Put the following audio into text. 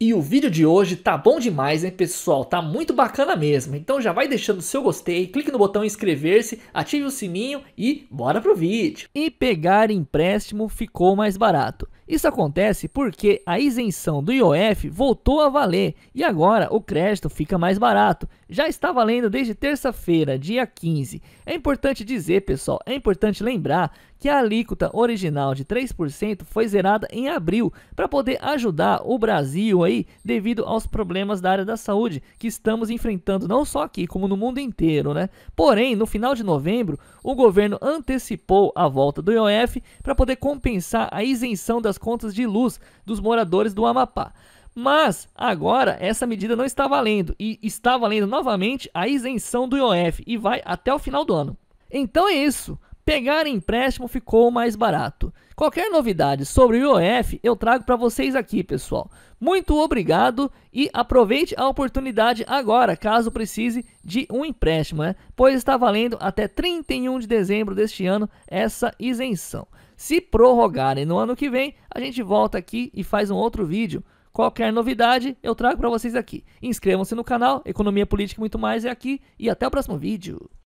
E o vídeo de hoje tá bom demais, hein, pessoal? Tá muito bacana mesmo. Então já vai deixando o seu gostei, clique no botão inscrever-se, ative o sininho e bora pro vídeo. E pegar empréstimo ficou mais barato. Isso acontece porque a isenção do IOF voltou a valer e agora o crédito fica mais barato. Já está valendo desde terça-feira, dia 15. É importante dizer, pessoal, é importante lembrar que a alíquota original de 3% foi zerada em abril para poder ajudar o Brasil aí devido aos problemas da área da saúde que estamos enfrentando não só aqui, como no mundo inteiro, né? Porém, no final de novembro, o governo antecipou a volta do IOF para poder compensar a isenção das contas de luz dos moradores do Amapá. Mas agora essa medida não está valendo e está valendo novamente a isenção do IOF e vai até o final do ano. Então é isso. Pegar empréstimo ficou mais barato. Qualquer novidade sobre o IOF eu trago para vocês aqui, pessoal. Muito obrigado e aproveite a oportunidade agora, caso precise de um empréstimo, né? pois está valendo até 31 de dezembro deste ano essa isenção. Se prorrogarem no ano que vem, a gente volta aqui e faz um outro vídeo. Qualquer novidade eu trago para vocês aqui. Inscrevam-se no canal, Economia Política e muito mais é aqui e até o próximo vídeo.